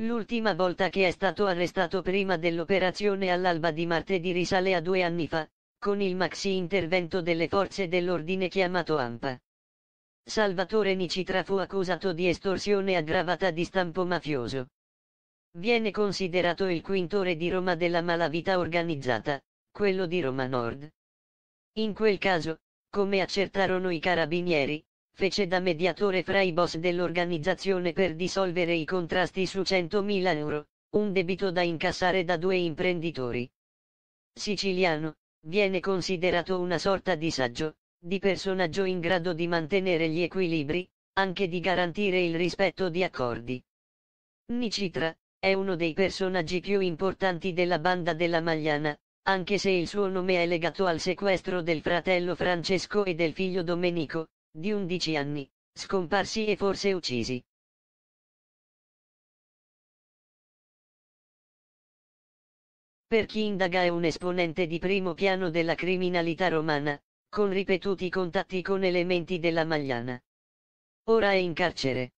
L'ultima volta che è stato arrestato prima dell'operazione all'alba di martedì risale a due anni fa, con il maxi intervento delle forze dell'ordine chiamato AMPA. Salvatore Nicitra fu accusato di estorsione aggravata di stampo mafioso. Viene considerato il quintore di Roma della malavita organizzata, quello di Roma Nord. In quel caso, come accertarono i carabinieri, fece da mediatore fra i boss dell'organizzazione per dissolvere i contrasti su 100.000 euro, un debito da incassare da due imprenditori. Siciliano, viene considerato una sorta di saggio, di personaggio in grado di mantenere gli equilibri, anche di garantire il rispetto di accordi. Nicitra, è uno dei personaggi più importanti della banda della Magliana, anche se il suo nome è legato al sequestro del fratello Francesco e del figlio Domenico, di undici anni, scomparsi e forse uccisi. Per chi indaga è un esponente di primo piano della criminalità romana, con ripetuti contatti con elementi della Magliana. Ora è in carcere.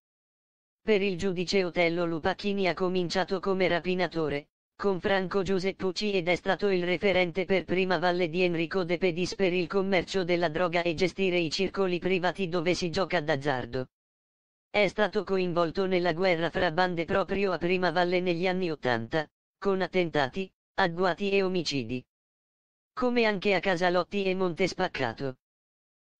Per il giudice Otello Lupacchini ha cominciato come rapinatore, con Franco Giuseppucci ed è stato il referente per prima Valle di Enrico De Pedis per il commercio della droga e gestire i circoli privati dove si gioca d'azzardo. È stato coinvolto nella guerra fra bande proprio a Prima Valle negli anni Ottanta, con attentati, agguati e omicidi. Come anche a Casalotti e Monte Spaccato.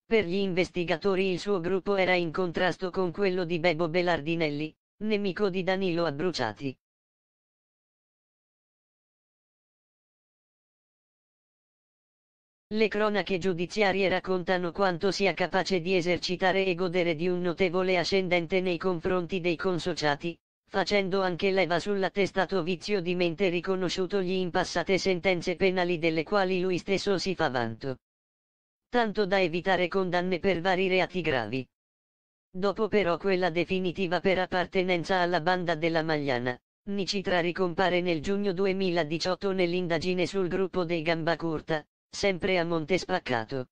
Per gli investigatori il suo gruppo era in contrasto con quello di Bebo Belardinelli, nemico di Danilo Abbruciati. Le cronache giudiziarie raccontano quanto sia capace di esercitare e godere di un notevole ascendente nei confronti dei consociati, facendo anche leva sull'attestato vizio di mente riconosciutogli in passate sentenze penali delle quali lui stesso si fa vanto. Tanto da evitare condanne per vari reati gravi. Dopo però quella definitiva per appartenenza alla banda della Magliana, Nicitra ricompare nel giugno 2018 nell'indagine sul gruppo dei Gambacurta, sempre a Monte Spaccato.